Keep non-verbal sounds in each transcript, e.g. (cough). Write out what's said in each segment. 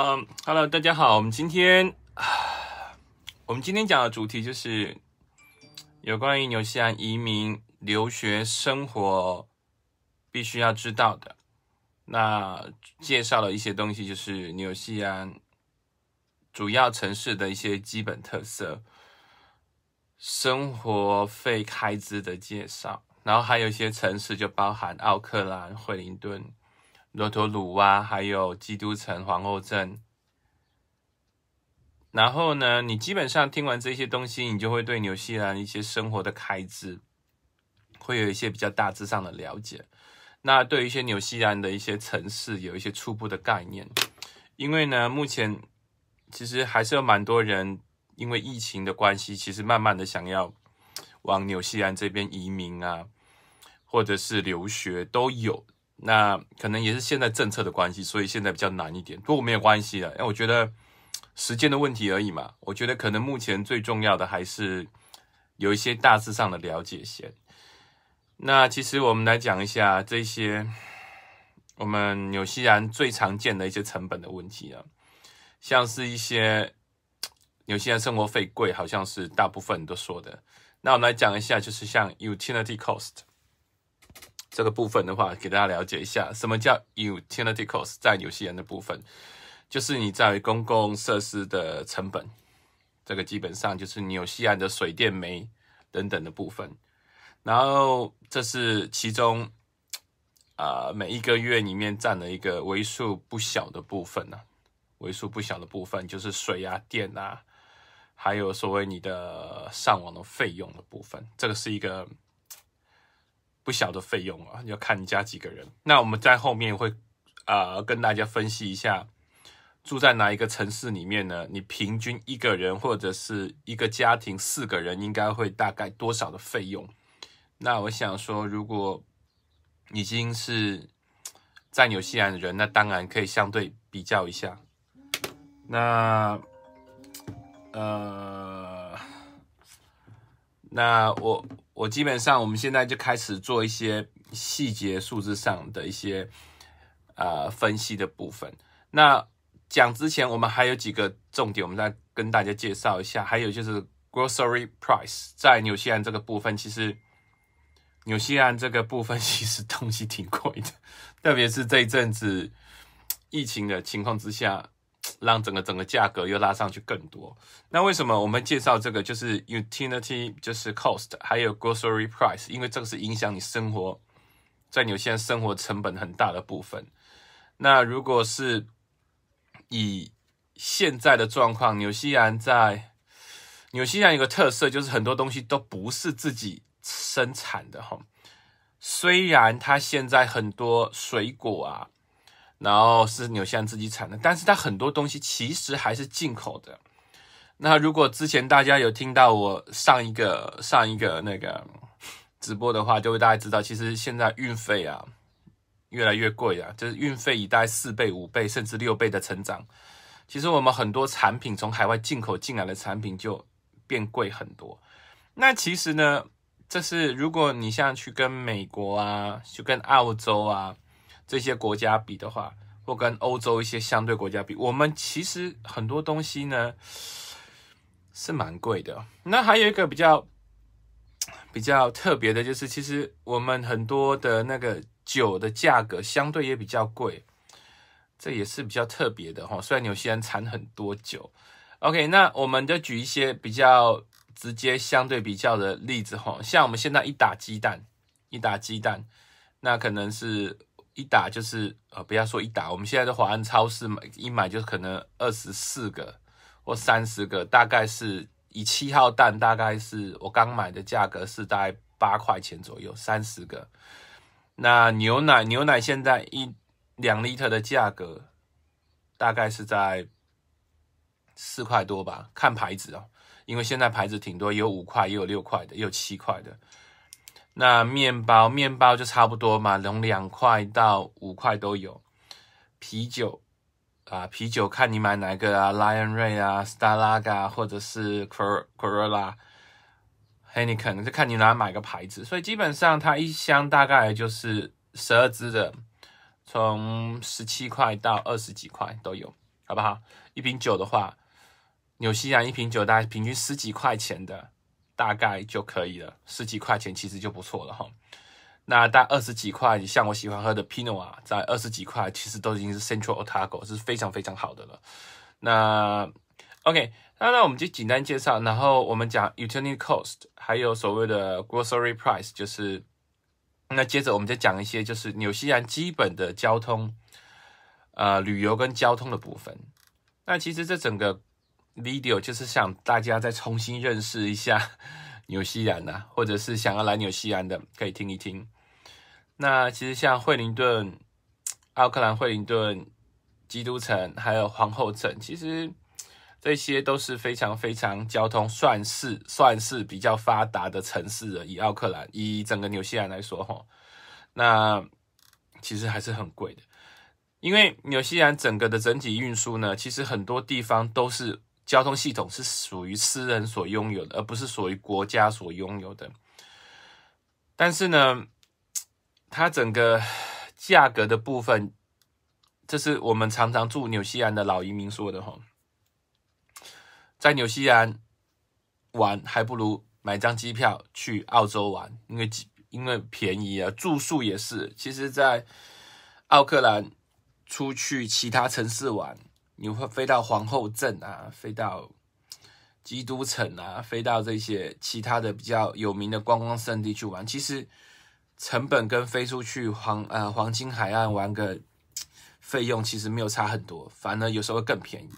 嗯，Hello，大家好，我们今天我们今天讲的主题就是有关于纽西兰移民留学生活必须要知道的。那介绍了一些东西，就是纽西兰主要城市的一些基本特色、生活费开支的介绍，然后还有一些城市就包含奥克兰、惠灵顿。罗托鲁瓦，还有基督城、皇后镇。然后呢，你基本上听完这些东西，你就会对纽西兰一些生活的开支，会有一些比较大致上的了解。那对于一些纽西兰的一些城市，有一些初步的概念。因为呢，目前其实还是有蛮多人，因为疫情的关系，其实慢慢的想要往纽西兰这边移民啊，或者是留学都有。那可能也是现在政策的关系，所以现在比较难一点。不过没有关系的，为我觉得时间的问题而已嘛。我觉得可能目前最重要的还是有一些大致上的了解先。那其实我们来讲一下这些我们纽西兰最常见的一些成本的问题啊，像是一些纽西兰生活费贵，好像是大部分人都说的。那我们来讲一下，就是像 utility cost。这个部分的话，给大家了解一下什么叫 utility cost，在纽西兰的部分，就是你在公共设施的成本。这个基本上就是纽西兰的水电煤等等的部分。然后这是其中，啊，每一个月里面占了一个为数不小的部分呢。为数不小的部分就是水啊、电啊，还有所谓你的上网的费用的部分。这个是一个。不小的费用啊，要看你家几个人。那我们在后面会啊跟大家分析一下，住在哪一个城市里面呢？你平均一个人或者是一个家庭四个人，应该会大概多少的费用？那我想说，如果已经是在纽西兰的人，那当然可以相对比较一下。那呃，那我。我基本上，我们现在就开始做一些细节数字上的一些呃分析的部分。那讲之前，我们还有几个重点，我们再跟大家介绍一下。还有就是 grocery price，在纽西兰这个部分，其实纽西兰这个部分 (laughs) 其实东西挺贵的，特别是这一阵子疫情的情况之下。让整个整个价格又拉上去更多。那为什么我们介绍这个？就是 utility，就是 cost，还有 grocery price，因为这个是影响你生活在纽西兰生活成本很大的部分。那如果是以现在的状况，纽西兰在纽西兰有个特色，就是很多东西都不是自己生产的哈。虽然它现在很多水果啊。然后是纽西兰自己产的，但是它很多东西其实还是进口的。那如果之前大家有听到我上一个上一个那个直播的话，就会大家知道，其实现在运费啊越来越贵啊，就是运费已带四倍、五倍甚至六倍的成长。其实我们很多产品从海外进口进来的产品就变贵很多。那其实呢，这是如果你像去跟美国啊，去跟澳洲啊。这些国家比的话，或跟欧洲一些相对国家比，我们其实很多东西呢是蛮贵的。那还有一个比较比较特别的，就是其实我们很多的那个酒的价格相对也比较贵，这也是比较特别的哈。虽然有些人产很多酒，OK，那我们就举一些比较直接相对比较的例子哈，像我们现在一打鸡蛋，一打鸡蛋，那可能是。一打就是，呃，不要说一打，我们现在的华安超市买一买就可能二十四个或三十个，大概是以七号蛋，大概是我刚买的价格是大概八块钱左右，三十个。那牛奶，牛奶现在一两 liter 的价格大概是在四块多吧，看牌子哦，因为现在牌子挺多，有五块，也有六块的，也有七块的。那面包，面包就差不多嘛，从两块到五块都有。啤酒，啊，啤酒看你买哪个啊，Lion r a 啊，Starla g a 或者是 Corolla，Henikon，就看你哪买个牌子。所以基本上它一箱大概就是十二支的，从十七块到二十几块都有，好不好？一瓶酒的话，纽西兰一瓶酒大概平均十几块钱的。大概就可以了，十几块钱其实就不错了哈。那大二十几块，你像我喜欢喝的 Pinot 啊，在二十几块其实都已经是 Central Otago 是非常非常好的了。那 OK，那那我们就简单介绍，然后我们讲 Unitary Cost，还有所谓的 Grocery Price，就是那接着我们再讲一些就是纽西兰基本的交通、呃旅游跟交通的部分。那其实这整个。video 就是想大家再重新认识一下 (laughs) 纽西兰呐，或者是想要来纽西兰的，可以听一听。那其实像惠灵顿、奥克兰、惠灵顿、基督城，还有皇后镇，其实这些都是非常非常交通算是算是比较发达的城市了。以奥克兰，以整个纽西兰来说，哈，那其实还是很贵的，因为纽西兰整个的整体运输呢，其实很多地方都是。交通系统是属于私人所拥有的，而不是属于国家所拥有的。但是呢，它整个价格的部分，这是我们常常住纽西兰的老移民说的哈。在纽西兰玩，还不如买张机票去澳洲玩，因为因为便宜啊，住宿也是。其实，在奥克兰出去其他城市玩。你会飞到皇后镇啊，飞到基督城啊，飞到这些其他的比较有名的观光圣地去玩。其实成本跟飞出去黄呃黄金海岸玩个费用其实没有差很多，反而有时候更便宜。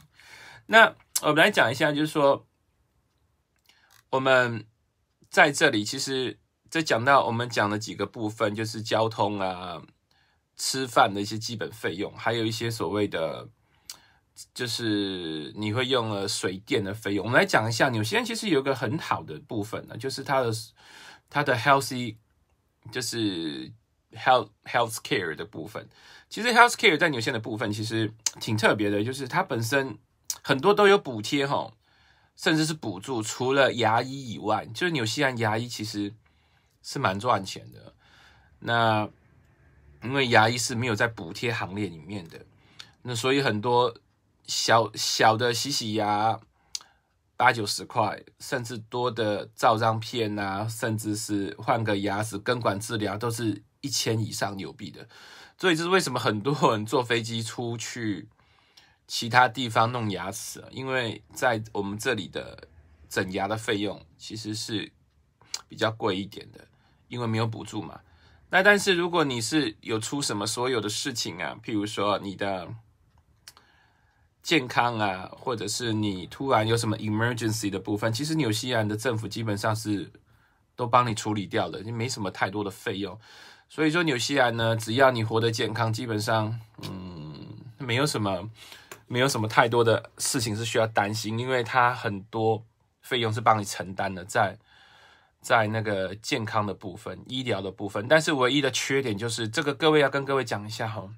那我们来讲一下，就是说我们在这里其实这讲到我们讲的几个部分，就是交通啊、吃饭的一些基本费用，还有一些所谓的。就是你会用了水电的费用，我们来讲一下纽西兰其实有一个很好的部分呢，就是它的它的 healthy，就是 health health care 的部分。其实 health care 在纽西兰的部分其实挺特别的，就是它本身很多都有补贴哈，甚至是补助。除了牙医以外，就是纽西兰牙医其实是蛮赚钱的。那因为牙医是没有在补贴行列里面的，那所以很多。小小的洗洗牙，八九十块，甚至多的照张片呐，甚至是换个牙齿根管治疗，都是一千以上纽币的。所以这是为什么很多人坐飞机出去其他地方弄牙齿啊？因为在我们这里的整牙的费用其实是比较贵一点的，因为没有补助嘛。那但是如果你是有出什么所有的事情啊，譬如说你的。健康啊，或者是你突然有什么 emergency 的部分，其实纽西兰的政府基本上是都帮你处理掉了，就没什么太多的费用。所以说纽西兰呢，只要你活得健康，基本上嗯，没有什么没有什么太多的事情是需要担心，因为它很多费用是帮你承担的，在在那个健康的部分、医疗的部分。但是唯一的缺点就是这个，各位要跟各位讲一下哈。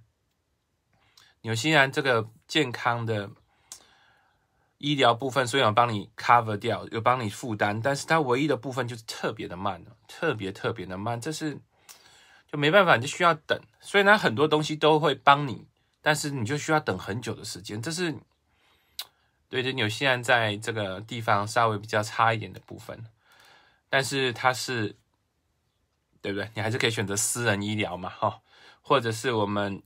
纽西兰这个健康的医疗部分，虽然帮你 cover 掉，有帮你负担，但是它唯一的部分就是特别的慢特别特别的慢，这是就没办法，就需要等。虽然很多东西都会帮你，但是你就需要等很久的时间。这是对着纽西兰在这个地方稍微比较差一点的部分，但是它是对不对？你还是可以选择私人医疗嘛，哈，或者是我们。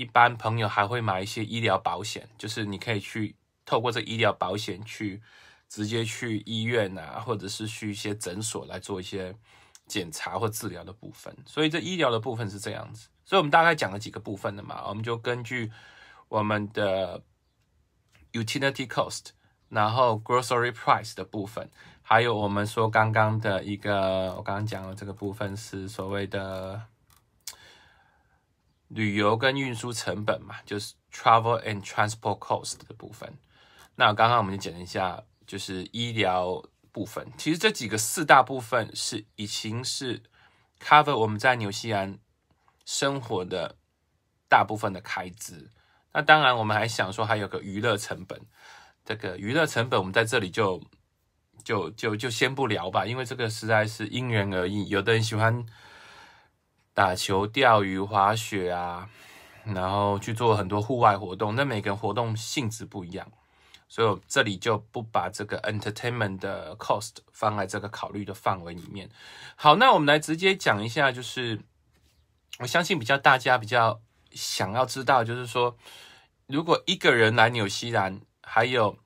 一般朋友还会买一些医疗保险，就是你可以去透过这医疗保险去直接去医院啊，或者是去一些诊所来做一些检查或治疗的部分。所以这医疗的部分是这样子。所以我们大概讲了几个部分的嘛，我们就根据我们的 utility cost，然后 grocery price 的部分，还有我们说刚刚的一个我刚刚讲的这个部分是所谓的。旅游跟运输成本嘛，就是 travel and transport cost 的部分。那刚刚我们就讲了一下，就是医疗部分。其实这几个四大部分是已经是 cover 我们在纽西兰生活的大部分的开支。那当然，我们还想说还有个娱乐成本。这个娱乐成本，我们在这里就就就就先不聊吧，因为这个实在是因人而异，有的人喜欢。打球、钓鱼、滑雪啊，然后去做很多户外活动。那每个人活动性质不一样，所以我这里就不把这个 entertainment 的 cost 放在这个考虑的范围里面。好，那我们来直接讲一下，就是我相信比较大家比较想要知道，就是说，如果一个人来纽西兰，还有。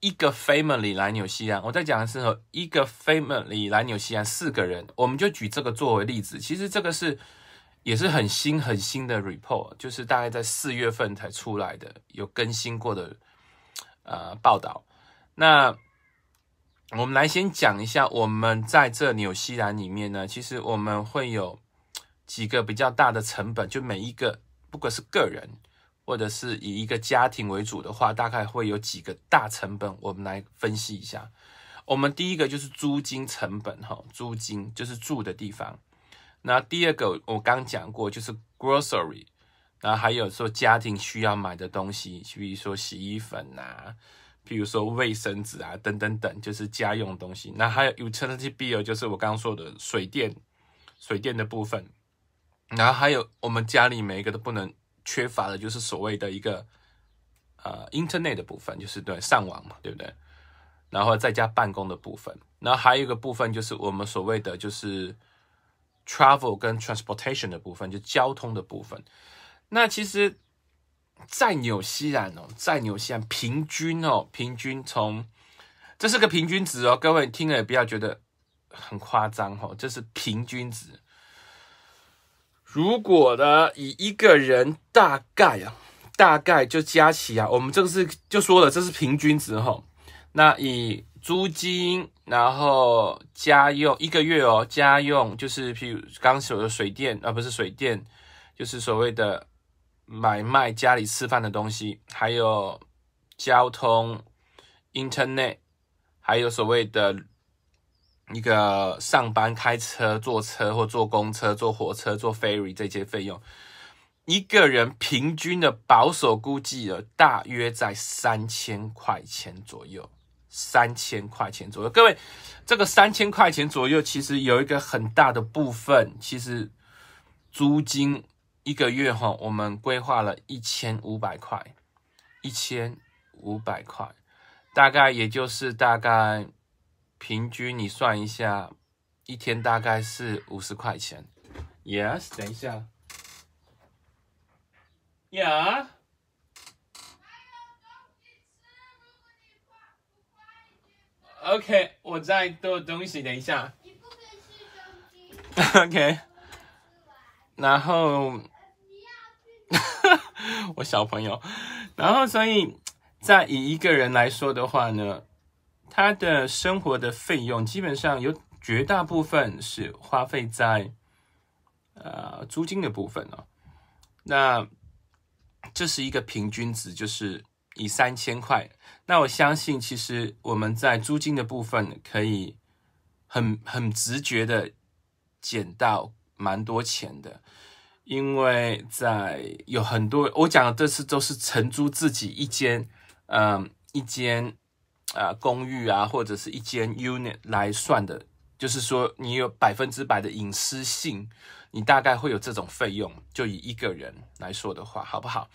一个 family 来纽西兰，我在讲的时候，一个 family 来纽西兰四个人，我们就举这个作为例子。其实这个是也是很新很新的 report，就是大概在四月份才出来的，有更新过的呃报道。那我们来先讲一下，我们在这纽西兰里面呢，其实我们会有几个比较大的成本，就每一个不管是个人。或者是以一个家庭为主的话，大概会有几个大成本，我们来分析一下。我们第一个就是租金成本，哈，租金就是住的地方。那第二个我刚讲过就是 grocery，然后还有说家庭需要买的东西，比如说洗衣粉啊，比如说卫生纸啊，等等等，就是家用东西。那还有 utility bill，就是我刚刚说的水电，水电的部分。然后还有我们家里每一个都不能。缺乏的就是所谓的一个，呃，internet 的部分，就是对上网嘛，对不对？然后再加办公的部分，那还有一个部分就是我们所谓的就是 travel 跟 transportation 的部分，就交通的部分。那其实在纽西兰哦，在纽西兰平均哦，平均从这是个平均值哦，各位听了也不要觉得很夸张哦，这是平均值。如果呢，以一个人大概啊，大概就加起啊，我们这个是就说了，这是平均值哈。那以租金，然后家用一个月哦，家用就是譬如刚才说的水电啊，不是水电，就是所谓的买卖家里吃饭的东西，还有交通、Internet，还有所谓的。一个上班开车、坐车或坐公车、坐火车、坐 ferry 这些费用，一个人平均的保守估计了，大约在三千块钱左右。三千块钱左右，各位，这个三千块钱左右，其实有一个很大的部分，其实租金一个月哈，我们规划了一千五百块，一千五百块，大概也就是大概。平均你算一下，一天大概是五十块钱。Yes，等一下。Yeah。OK，我在剁东西，等一下。(laughs) OK。然后，(laughs) 我小朋友，然后所以，在以一个人来说的话呢。他的生活的费用基本上有绝大部分是花费在，呃，租金的部分哦。那这是一个平均值，就是以三千块。那我相信，其实我们在租金的部分可以很很直觉的减到蛮多钱的，因为在有很多我讲的这次都是承租自己一间，嗯，一间。啊，公寓啊，或者是一间 unit 来算的，就是说你有百分之百的隐私性，你大概会有这种费用。就以一个人来说的话，好不好？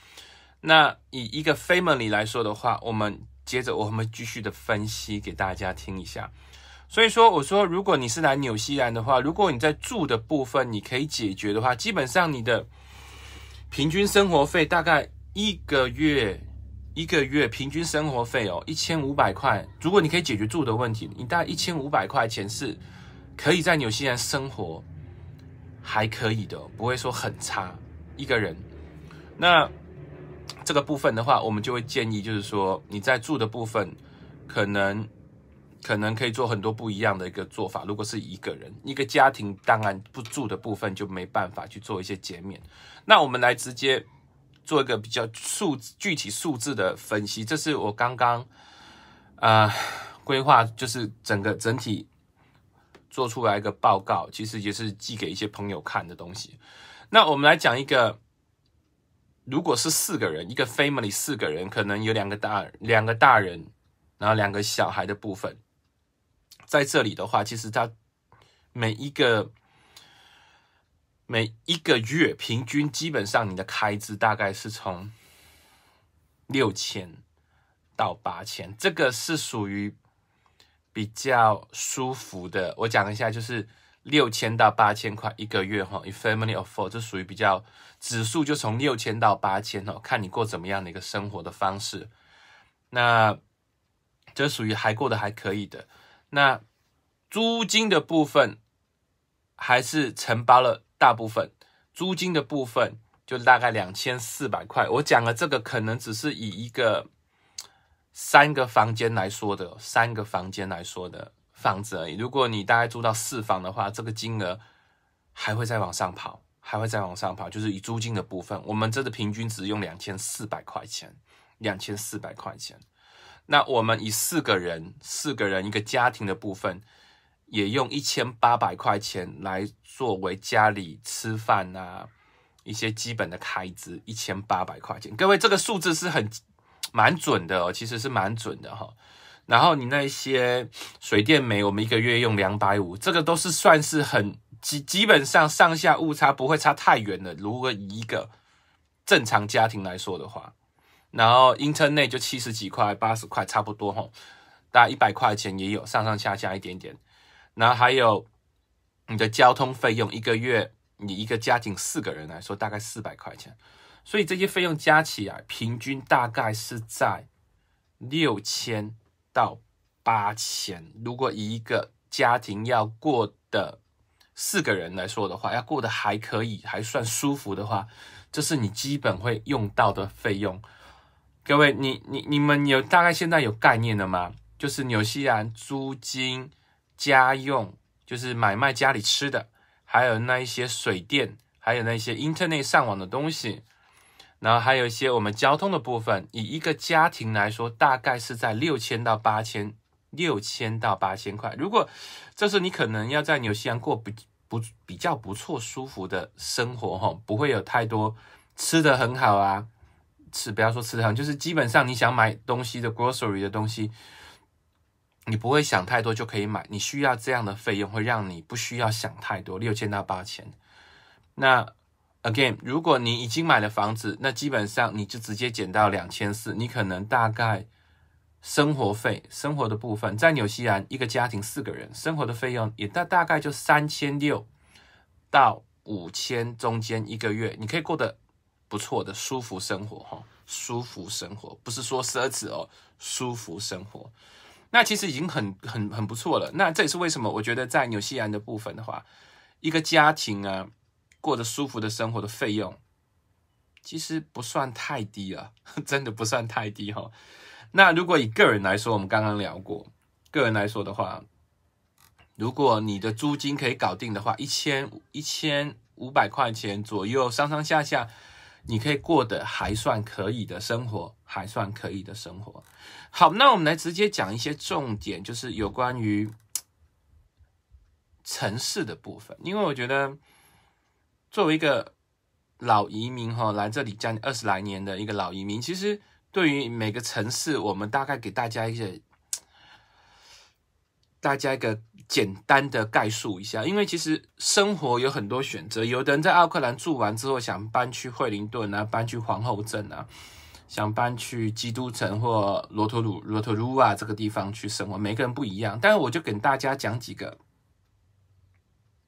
那以一个 family 来说的话，我们接着我们继续的分析给大家听一下。所以说，我说如果你是来纽西兰的话，如果你在住的部分你可以解决的话，基本上你的平均生活费大概一个月。一个月平均生活费哦，一千五百块。如果你可以解决住的问题，你大概一千五百块钱是可以在纽西兰生活还可以的，不会说很差一个人。那这个部分的话，我们就会建议，就是说你在住的部分，可能可能可以做很多不一样的一个做法。如果是一个人，一个家庭，当然不住的部分就没办法去做一些减免。那我们来直接。做一个比较数具体数字的分析，这是我刚刚啊规划，就是整个整体做出来一个报告，其实也是寄给一些朋友看的东西。那我们来讲一个，如果是四个人，一个 family 四个人，可能有两个大两个大人，然后两个小孩的部分，在这里的话，其实他每一个。每一个月平均，基本上你的开支大概是从六千到八千，这个是属于比较舒服的。我讲一下，就是六千到八千块一个月，哈，if family o f f o r 这属于比较指数，就从六千到八千哦，看你过怎么样的一个生活的方式。那这属于还过得还可以的。那租金的部分还是承包了。大部分租金的部分就大概两千四百块。我讲的这个可能只是以一个三个房间来说的，三个房间来说的房子而已。如果你大概住到四房的话，这个金额还会再往上跑，还会再往上跑。就是以租金的部分，我们这个平均只用两千四百块钱，两千四百块钱。那我们以四个人，四个人一个家庭的部分。也用一千八百块钱来作为家里吃饭呐，一些基本的开支，一千八百块钱。各位，这个数字是很蛮准的哦，其实是蛮准的哈。然后你那些水电煤，我们一个月用两百五，这个都是算是很基基本上上下误差不会差太远的。如果以一个正常家庭来说的话，然后 n e 内就七十几块、八十块差不多哈，大概一百块钱也有上上下下一点点。然后还有你的交通费用，一个月你一个家庭四个人来说，大概四百块钱。所以这些费用加起来，平均大概是在六千到八千。如果一个家庭要过的四个人来说的话，要过得还可以，还算舒服的话，这是你基本会用到的费用。各位，你你你们有大概现在有概念了吗？就是纽西兰租金。家用就是买卖家里吃的，还有那一些水电，还有那些 Internet 上网的东西，然后还有一些我们交通的部分。以一个家庭来说，大概是在六千到八千，六千到八千块。如果这是你可能要在纽西兰过不不比较不错、舒服的生活哈，不会有太多吃的很好啊，吃不要说吃的很好，就是基本上你想买东西的 grocery 的东西。你不会想太多就可以买，你需要这样的费用会让你不需要想太多。六千到八千，那 again，如果你已经买了房子，那基本上你就直接减到两千四。你可能大概生活费生活的部分，在纽西兰一个家庭四个人生活的费用也大大概就三千六到五千中间一个月，你可以过得不错的舒服生活哈，舒服生活不是说奢侈哦，舒服生活。那其实已经很很很不错了。那这也是为什么我觉得在纽西兰的部分的话，一个家庭啊，过得舒服的生活的费用，其实不算太低啊，(laughs) 真的不算太低哈。那如果以个人来说，我们刚刚聊过，个人来说的话，如果你的租金可以搞定的话，一千一千五百块钱左右，上上下下。你可以过得还算可以的生活，还算可以的生活。好，那我们来直接讲一些重点，就是有关于 (tsk) 城市的部分。因为我觉得，作为一个老移民哈，来这里将近二十来年的一个老移民，其实对于每个城市，我们大概给大家一些，(tsk) 大家一个。简单的概述一下，因为其实生活有很多选择。有的人在奥克兰住完之后，想搬去惠灵顿啊，搬去皇后镇啊，想搬去基督城或罗托鲁罗托鲁瓦这个地方去生活。每个人不一样，但是我就跟大家讲几个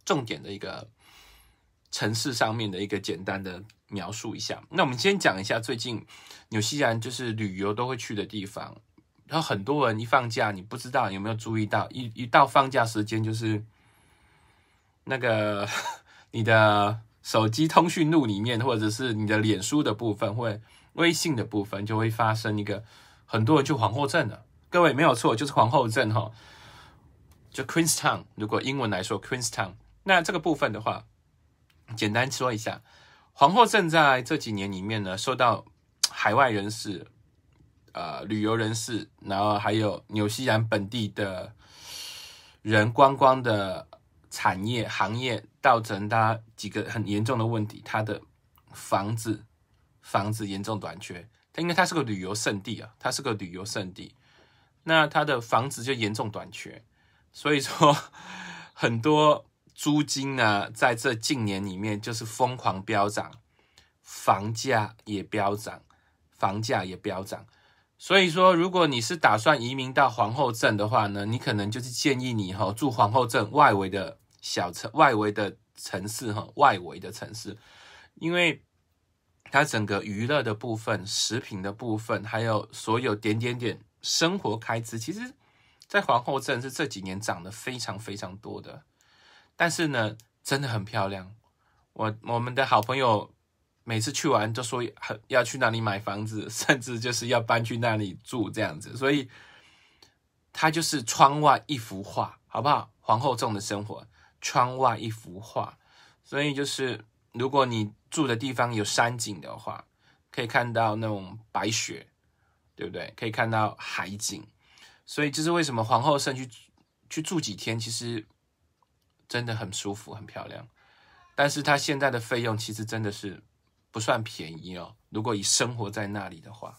重点的一个城市上面的一个简单的描述一下。那我们先讲一下最近纽西兰就是旅游都会去的地方。然后很多人一放假，你不知道有没有注意到，一一到放假时间，就是那个 (laughs) 你的手机通讯录里面，或者是你的脸书的部分，或微信的部分，就会发生一个很多人就皇后镇了。各位没有错，就是皇后镇哈，就 Queenstown。如果英文来说，Queenstown。那这个部分的话，简单说一下，皇后镇在这几年里面呢，受到海外人士。呃，旅游人士，然后还有纽西兰本地的人观光的产业行业，造成它几个很严重的问题。它的房子房子严重短缺，它因为它是个旅游胜地啊，它是个旅游胜地，那它的房子就严重短缺，所以说很多租金呢，在这近年里面就是疯狂飙涨，房价也飙涨，房价也飙涨。所以说，如果你是打算移民到皇后镇的话呢，你可能就是建议你哈住皇后镇外围的小城、外围的城市哈、外围的城市，因为它整个娱乐的部分、食品的部分，还有所有点点点生活开支，其实，在皇后镇是这几年涨得非常非常多的。但是呢，真的很漂亮。我我们的好朋友。每次去完都说很要去那里买房子，(laughs) 甚至就是要搬去那里住这样子。所以，他就是窗外一幅画，好不好？皇后镇的生活，窗外一幅画。所以，就是如果你住的地方有山景的话，可以看到那种白雪，对不对？可以看到海景。所以，这是为什么皇后镇去去住几天，其实真的很舒服、很漂亮。但是，他现在的费用其实真的是。不算便宜哦，如果以生活在那里的话。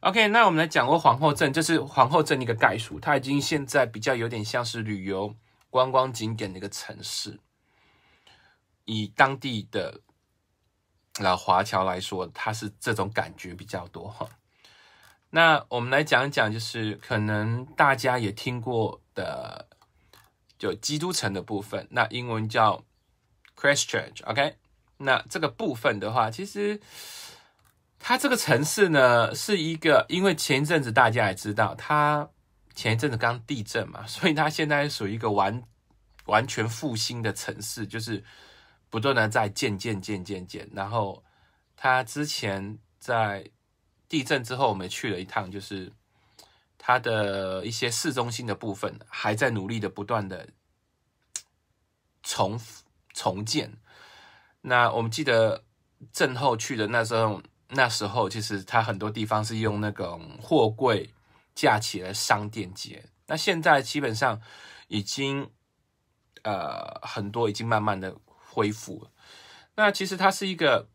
OK，那我们来讲过皇后镇，这是皇后镇一个概述。它已经现在比较有点像是旅游观光景点的一个城市。以当地的老华侨来说，它是这种感觉比较多哈。那我们来讲一讲，就是可能大家也听过的，就基督城的部分，那英文叫 Christchurch，OK。那这个部分的话，其实它这个城市呢，是一个，因为前一阵子大家也知道，它前一阵子刚地震嘛，所以它现在属于一个完完全复兴的城市，就是不断的在建、建、建、建、建。然后它之前在地震之后，我们去了一趟，就是它的一些市中心的部分还在努力的不断的重重建。那我们记得震后去的那时候，那时候其实它很多地方是用那种货柜架起来商店街。那现在基本上已经呃很多已经慢慢的恢复了。那其实它是一个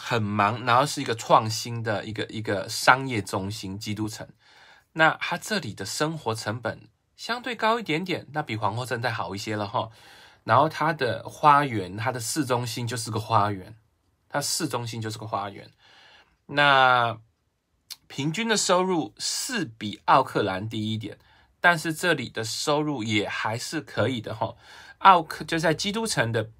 很忙，然后是一个创新的一个一个商业中心基督城。那它这里的生活成本相对高一点点，那比皇后镇再好一些了哈。然后它的花园，它的市中心就是个花园，它市中心就是个花园。那平均的收入是比奥克兰低一点，但是这里的收入也还是可以的哈。奥克就在基督城的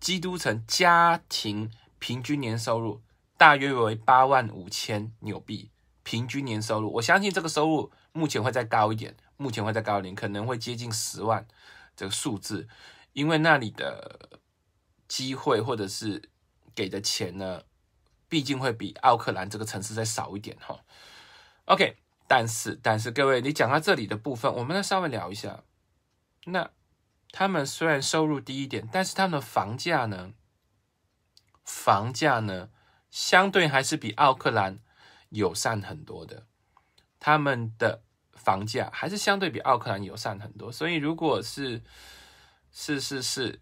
基督城家庭平均年收入大约为八万五千纽币，平均年收入我相信这个收入目前会再高一点，目前会再高一点，可能会接近十万这个数字。因为那里的机会或者是给的钱呢，毕竟会比奥克兰这个城市再少一点哈。OK，但是但是各位，你讲到这里的部分，我们来稍微聊一下。那他们虽然收入低一点，但是他们房价呢，房价呢，相对还是比奥克兰友善很多的。他们的房价还是相对比奥克兰友善很多，所以如果是。是是是，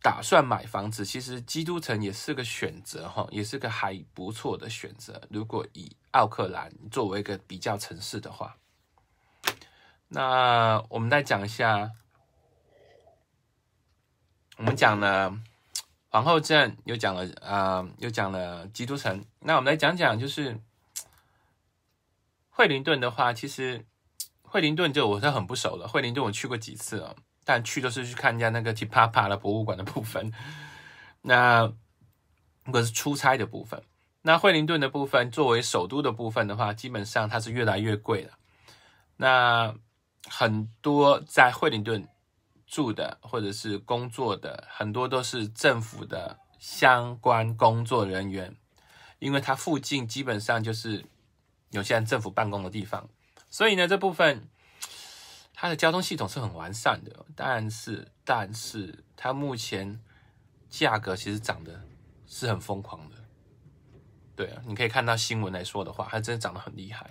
打算买房子，其实基督城也是个选择哈，也是个还不错的选择。如果以奥克兰作为一个比较城市的话，那我们再讲一下，我们讲了皇后镇，又讲了啊，又讲了基督城，那我们来讲讲就是惠灵顿的话，其实惠灵顿就我是很不熟了，惠灵顿我去过几次啊。但去都是去看一下那个 TikTok 的博物馆的部分，那如果是出差的部分，那惠灵顿的部分作为首都的部分的话，基本上它是越来越贵了。那很多在惠灵顿住的或者是工作的，很多都是政府的相关工作人员，因为它附近基本上就是有些政府办公的地方，所以呢这部分。它的交通系统是很完善的，但是，但是它目前价格其实涨的是很疯狂的。对啊，你可以看到新闻来说的话，它真的涨得很厉害。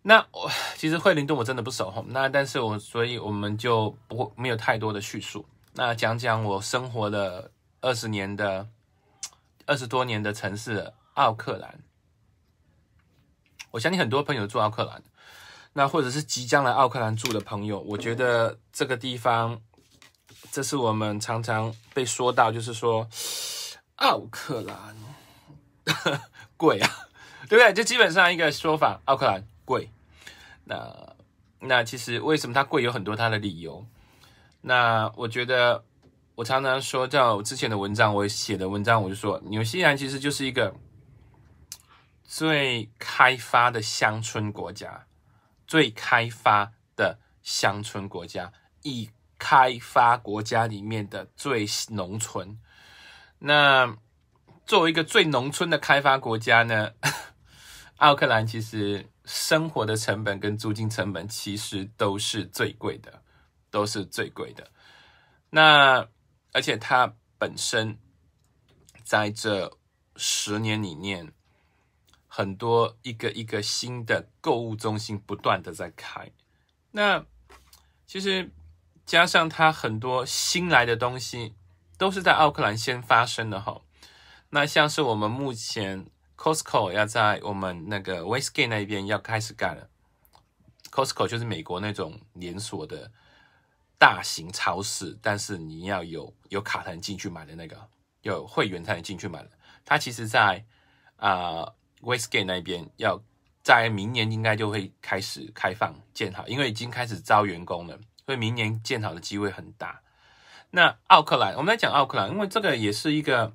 那我其实惠灵顿我真的不熟，那但是我所以我们就不会没有太多的叙述。那讲讲我生活的二十年的二十多年的城市奥克兰，我相信很多朋友住奥克兰。那或者是即将来奥克兰住的朋友，我觉得这个地方，这是我们常常被说到，就是说奥克兰 (laughs) 贵啊，对不对？就基本上一个说法，奥克兰贵。那那其实为什么它贵，有很多它的理由。那我觉得我常常说，在我之前的文章，我写的文章，我就说纽西兰其实就是一个最开发的乡村国家。最开发的乡村国家，已开发国家里面的最农村。那作为一个最农村的开发国家呢，(laughs) 奥克兰其实生活的成本跟租金成本其实都是最贵的，都是最贵的。那而且它本身在这十年里面。很多一个一个新的购物中心不断的在开，那其实加上它很多新来的东西都是在奥克兰先发生的哈。那像是我们目前 Costco 要在我们那个威斯 e 那一边要开始干了，Costco 就是美国那种连锁的大型超市，但是你要有有卡才能进去买的那个，有会员才能进去买的。它其实在啊。w s t g a t e 那边要在明年应该就会开始开放建好，因为已经开始招员工了，所以明年建好的机会很大。那奥克兰，我们来讲奥克兰，因为这个也是一个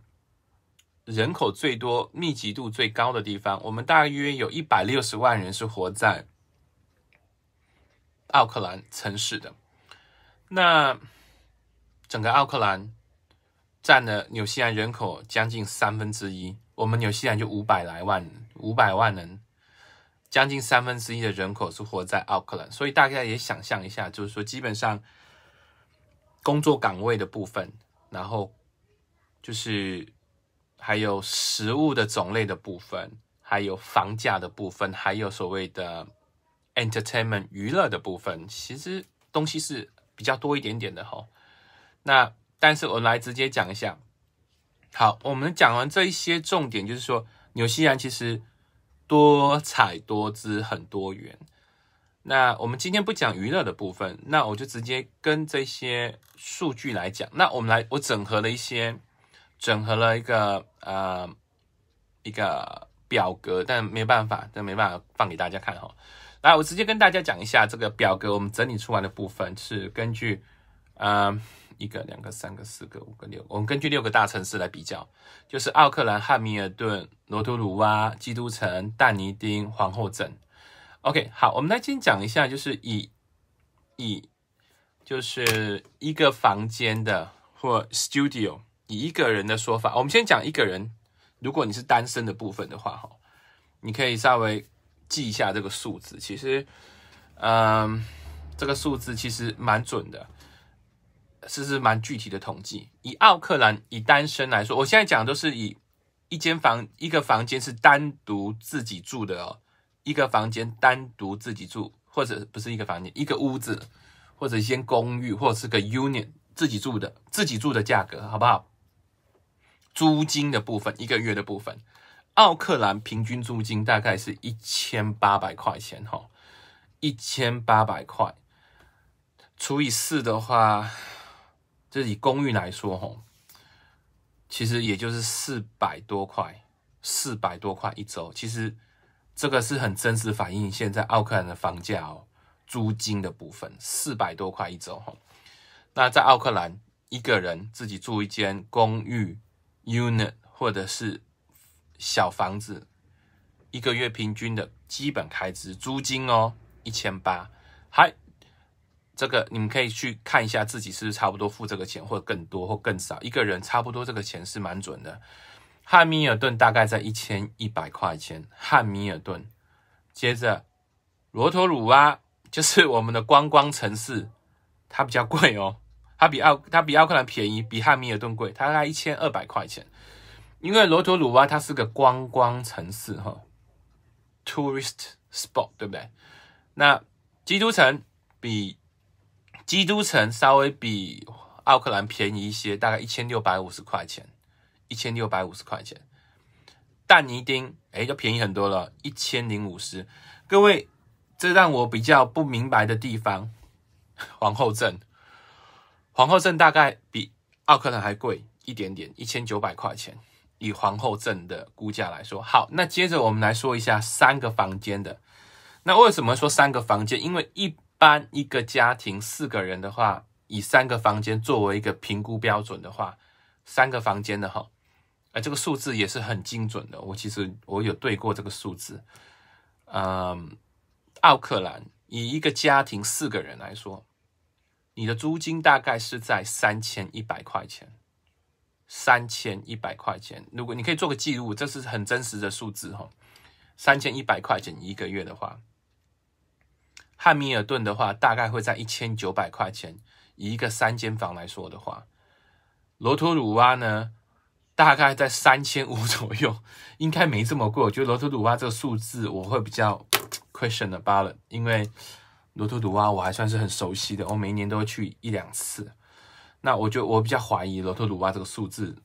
人口最多、密集度最高的地方。我们大约有一百六十万人是活在奥克兰城市的，那整个奥克兰占了纽西兰人口将近三分之一。我们纽西兰就五百来万，五百万人，将近三分之一的人口是活在奥克兰，所以大家也想象一下，就是说基本上工作岗位的部分，然后就是还有食物的种类的部分，还有房价的部分，还有所谓的 entertainment 娱乐的部分，其实东西是比较多一点点的哈。那但是我来直接讲一下。好，我们讲完这一些重点，就是说纽西兰其实多彩多姿，很多元。那我们今天不讲娱乐的部分，那我就直接跟这些数据来讲。那我们来，我整合了一些，整合了一个呃一个表格，但没办法，但没办法放给大家看哈。来，我直接跟大家讲一下这个表格，我们整理出来的部分是根据嗯。一个、两个、三个、四个、五个、六。我们根据六个大城市来比较，就是奥克兰、汉密尔顿、罗托鲁瓦、基督城、丹尼丁、皇后镇。OK，好，我们来先讲一下，就是以以就是一个房间的或 studio，以一个人的说法，我们先讲一个人。如果你是单身的部分的话，哈，你可以稍微记一下这个数字。其实，嗯，这个数字其实蛮准的。是是蛮具体的统计，以奥克兰以单身来说，我现在讲都是以一间房一个房间是单独自己住的哦，一个房间单独自己住，或者不是一个房间，一个屋子或者一间公寓，或者是个 union 自己住的，自己住的价格好不好？租金的部分，一个月的部分，奥克兰平均租金大概是一千八百块钱哈，一千八百块除以四的话。这以公寓来说，吼，其实也就是四百多块，四百多块一周。其实这个是很真实反映现在奥克兰的房价哦，租金的部分四百多块一周，哈。那在奥克兰，一个人自己住一间公寓 unit 或者是小房子，一个月平均的基本开支租金哦，一千八，还。这个你们可以去看一下，自己是不是差不多付这个钱，或者更多，或更少。一个人差不多这个钱是蛮准的。汉密尔顿大概在一千一百块钱。汉密尔顿，接着罗托鲁瓦，就是我们的观光城市，它比较贵哦，它比奥它比奥克兰便宜，比汉密尔顿贵，它大概一千二百块钱。因为罗托鲁瓦它是个观光城市哈，tourist spot 对不对？那基督城比。基督城稍微比奥克兰便宜一些，大概一千六百五十块钱。一千六百五十块钱，但尼丁哎，就便宜很多了，一千零五十。各位，这让我比较不明白的地方，(laughs) 皇后镇。皇后镇大概比奥克兰还贵一点点，一千九百块钱。以皇后镇的估价来说，好，那接着我们来说一下三个房间的。那为什么说三个房间？因为一。搬一个家庭四个人的话，以三个房间作为一个评估标准的话，三个房间的哈，哎，这个数字也是很精准的。我其实我有对过这个数字，嗯，奥克兰以一个家庭四个人来说，你的租金大概是在三千一百块钱，三千一百块钱。如果你可以做个记录，这是很真实的数字哈，三千一百块钱一个月的话。汉密尔顿的话，大概会在一千九百块钱，以一个三间房来说的话，罗托鲁瓦呢，大概在三千五左右，应该没这么贵。我觉得罗托鲁瓦这个数字我会比较 question 的 b o u t 因为罗托鲁瓦我还算是很熟悉的，我每年都会去一两次。那我就我比较怀疑罗托鲁瓦这个数字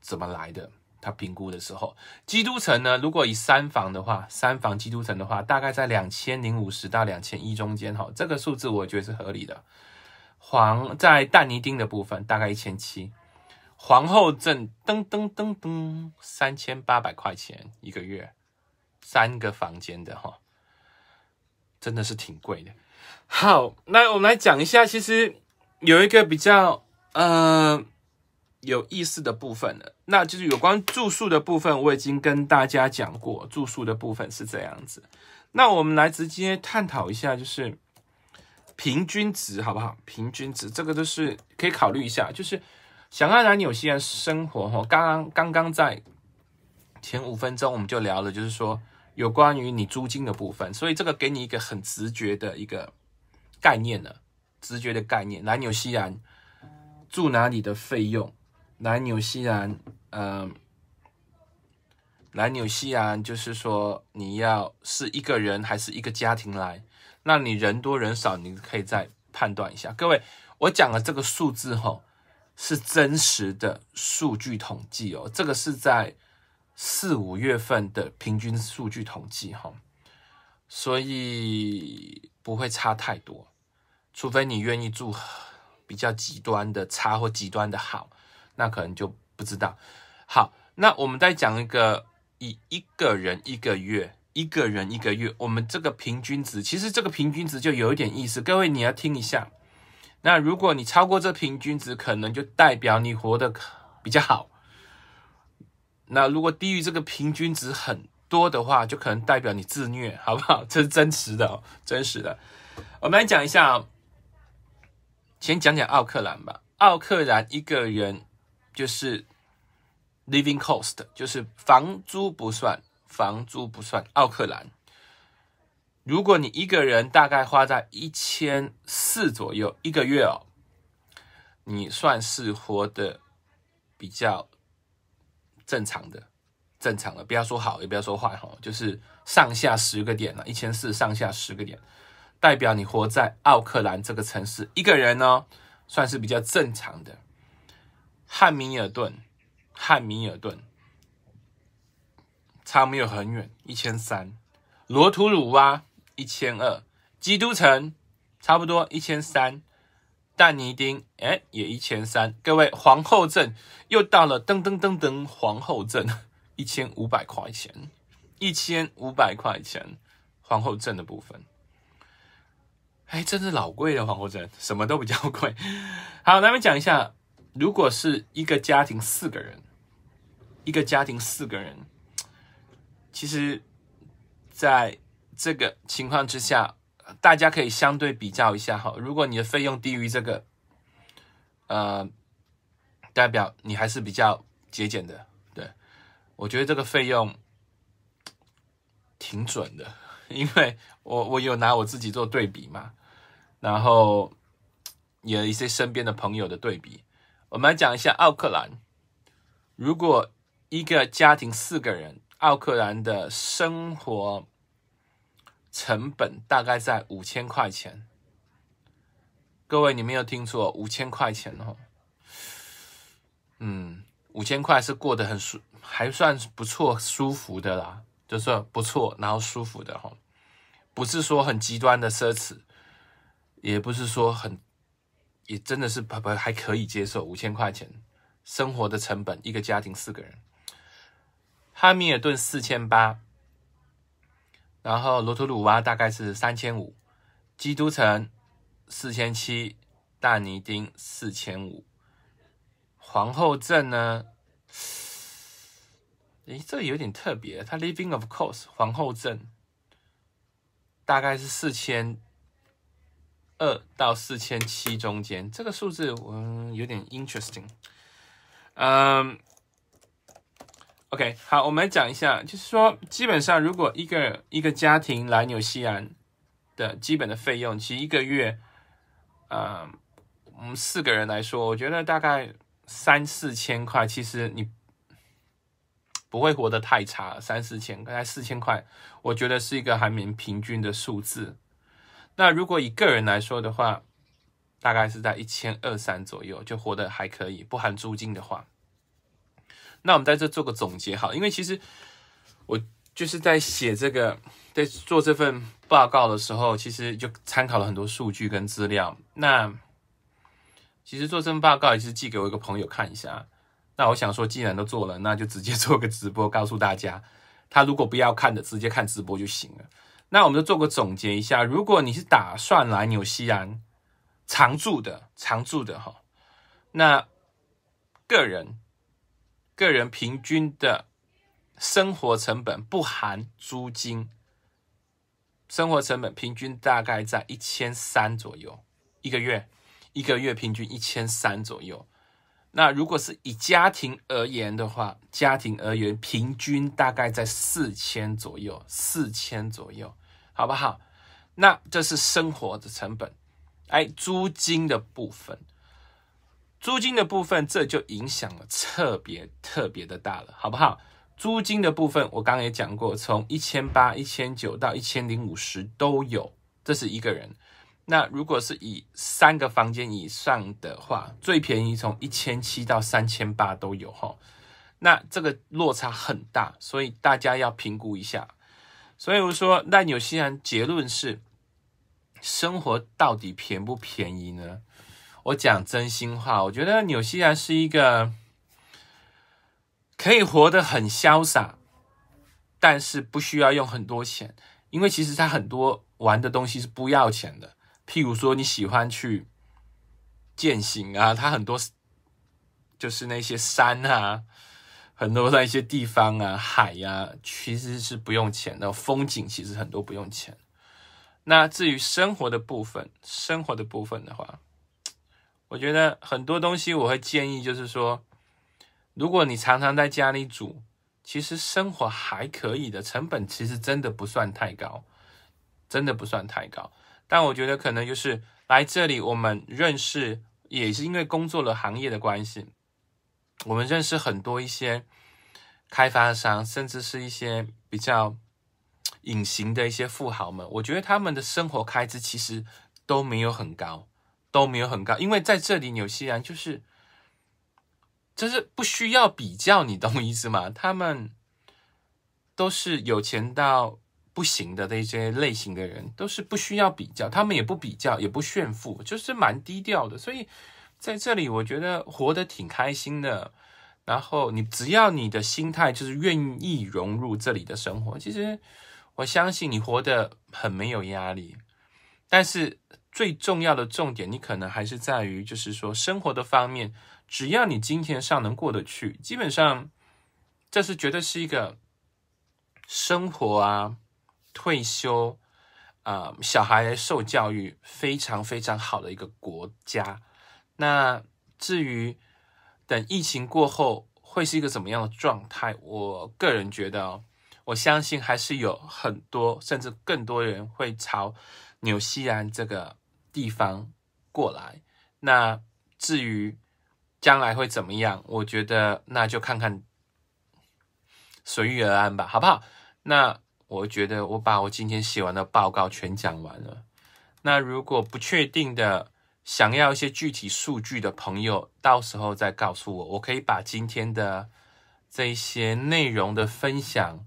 怎么来的。他评估的时候，基督城呢，如果以三房的话，三房基督城的话，大概在两千零五十到两千一中间哈，这个数字我觉得是合理的。皇在淡尼丁的部分大概一千七，皇后镇噔噔噔噔三千八百块钱一个月，三个房间的哈，真的是挺贵的。好，那我们来讲一下，其实有一个比较呃。有意思的部分了，那就是有关住宿的部分，我已经跟大家讲过住宿的部分是这样子。那我们来直接探讨一下，就是平均值好不好？平均值这个都是可以考虑一下，就是想要南纽西兰生活哈。刚刚刚刚在前五分钟我们就聊了，就是说有关于你租金的部分，所以这个给你一个很直觉的一个概念了，直觉的概念，南纽西兰住哪里的费用。来纽西兰，嗯，来纽西兰就是说你要是一个人还是一个家庭来，那你人多人少，你可以再判断一下。各位，我讲的这个数字哦，是真实的数据统计哦，这个是在四五月份的平均数据统计哈，所以不会差太多，除非你愿意住比较极端的差或极端的好。那可能就不知道。好，那我们再讲一个，以一个人一个月，一个人一个月，我们这个平均值，其实这个平均值就有一点意思。各位你要听一下，那如果你超过这平均值，可能就代表你活得比较好。那如果低于这个平均值很多的话，就可能代表你自虐，好不好？这是真实的，哦，真实的。我们来讲一下，先讲讲奥克兰吧。奥克兰一个人。就是 living cost，就是房租不算，房租不算。奥克兰，如果你一个人大概花在一千四左右一个月哦，你算是活的比较正常的，正常的。不要说好，也不要说坏哦，就是上下十个点了，一千四上下十个点，代表你活在奥克兰这个城市，一个人呢，算是比较正常的。汉密尔顿，汉密尔顿差没有很远，一千三；罗图鲁瓦一千二，基督城差不多一千三；但尼丁哎也一千三。各位皇后镇又到了，噔噔噔噔，皇后镇 (laughs) 一千五百块钱，一千五百块钱皇后镇的部分，哎，真的老贵了。皇后镇什么都比较贵。好，咱们讲一下。如果是一个家庭四个人，一个家庭四个人，其实，在这个情况之下，大家可以相对比较一下哈。如果你的费用低于这个，呃，代表你还是比较节俭的。对我觉得这个费用挺准的，(laughs) 因为我我有拿我自己做对比嘛，然后也有一些身边的朋友的对比。我们来讲一下奥克兰。如果一个家庭四个人，奥克兰的生活成本大概在五千块钱。各位，你没有听错，五千块钱哦。嗯，五千块是过得很舒，还算不错、舒服的啦，就是不错，然后舒服的哈，不是说很极端的奢侈，也不是说很。也真的是不不还可以接受五千块钱生活的成本，一个家庭四个人。哈密尔顿四千八，然后罗图鲁瓦大概是三千五，基督城四千七，大尼丁四千五，皇后镇呢？诶，这有点特别，它 living of course 皇后镇大概是四千。二到四千七中间，这个数字我有点 interesting。嗯，OK，好，我们来讲一下，就是说，基本上如果一个一个家庭来纽西兰的基本的费用，其实一个月，嗯，我们四个人来说，我觉得大概三四千块，其实你不会活得太差，三四千，大概四千块，我觉得是一个还蛮平均的数字。那如果以个人来说的话，大概是在一千二三左右，就活得还可以，不含租金的话。那我们在这做个总结哈，因为其实我就是在写这个，在做这份报告的时候，其实就参考了很多数据跟资料。那其实做这份报告也是寄给我一个朋友看一下。那我想说，既然都做了，那就直接做个直播告诉大家。他如果不要看的，直接看直播就行了。那我们就做个总结一下，如果你是打算来纽西兰常住的，常住的哈，那个人个人平均的生活成本不含租金，生活成本平均大概在一千三左右一个月，一个月平均一千三左右。那如果是以家庭而言的话，家庭而言平均大概在四千左右，四千左右。好不好？那这是生活的成本，哎，租金的部分，租金的部分，这就影响了特别特别的大了，好不好？租金的部分，我刚刚也讲过，从一千八、一千九到一千零五十都有，这是一个人。那如果是以三个房间以上的话，最便宜从一千七到三千八都有哈，那这个落差很大，所以大家要评估一下。所以我说，那纽西兰，结论是：生活到底便不便宜呢？我讲真心话，我觉得纽西兰是一个可以活得很潇洒，但是不需要用很多钱，因为其实它很多玩的东西是不要钱的。譬如说，你喜欢去健行啊，它很多就是那些山啊。很多在一些地方啊，海呀，其实是不用钱的。风景其实很多不用钱。那至于生活的部分，生活的部分的话，我觉得很多东西我会建议，就是说，如果你常常在家里煮，其实生活还可以的，成本其实真的不算太高，真的不算太高。但我觉得可能就是来这里，我们认识也是因为工作的行业的关系。我们认识很多一些开发商，甚至是一些比较隐形的一些富豪们。我觉得他们的生活开支其实都没有很高，都没有很高。因为在这里纽西兰就是就是不需要比较，你懂我意思吗？他们都是有钱到不行的那些类型的人，都是不需要比较，他们也不比较，也不炫富，就是蛮低调的，所以。在这里，我觉得活得挺开心的。然后你只要你的心态就是愿意融入这里的生活，其实我相信你活得很没有压力。但是最重要的重点，你可能还是在于就是说生活的方面，只要你金钱上能过得去，基本上这是绝对是一个生活啊、退休啊、小孩受教育非常非常好的一个国家。那至于等疫情过后会是一个怎么样的状态，我个人觉得哦，我相信还是有很多甚至更多人会朝纽西兰这个地方过来。那至于将来会怎么样，我觉得那就看看随遇而安吧，好不好？那我觉得我把我今天写完的报告全讲完了。那如果不确定的。想要一些具体数据的朋友，到时候再告诉我，我可以把今天的这些内容的分享，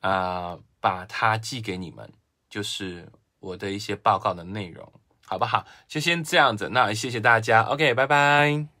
啊，把它寄给你们，就是我的一些报告的内容，好不好？就先这样子，那谢谢大家，OK，拜拜。